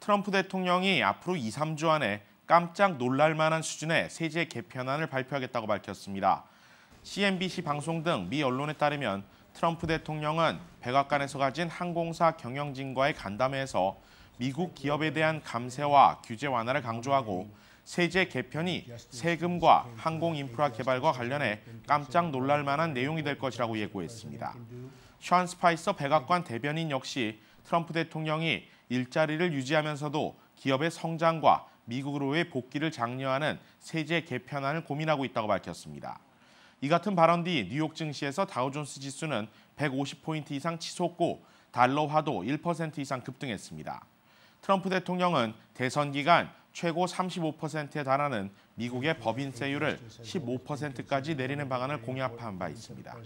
트럼프 대통령이 앞으로 2, 3주 안에 깜짝 놀랄만한 수준의 세제 개편안을 발표하겠다고 밝혔습니다. CNBC 방송 등 미 언론에 따르면 트럼프 대통령은 백악관에서 가진 항공사 경영진과의 간담회에서 미국 기업에 대한 감세와 규제 완화를 강조하고 세제 개편이 세금과 항공 인프라 개발과 관련해 깜짝 놀랄 만한 내용이 될 것이라고 예고했습니다. 션 스파이서 백악관 대변인 역시 트럼프 대통령이 일자리를 유지하면서도 기업의 성장과 미국으로의 복귀를 장려하는 세제 개편안을 고민하고 있다고 밝혔습니다. 이 같은 발언 뒤 뉴욕 증시에서 다우존스 지수는 150포인트 이상 치솟고 달러화도 1% 이상 급등했습니다. 트럼프 대통령은 대선 기간 최고 35%에 달하는 미국의 법인세율을 15%까지 내리는 방안을 공약한 바 있습니다.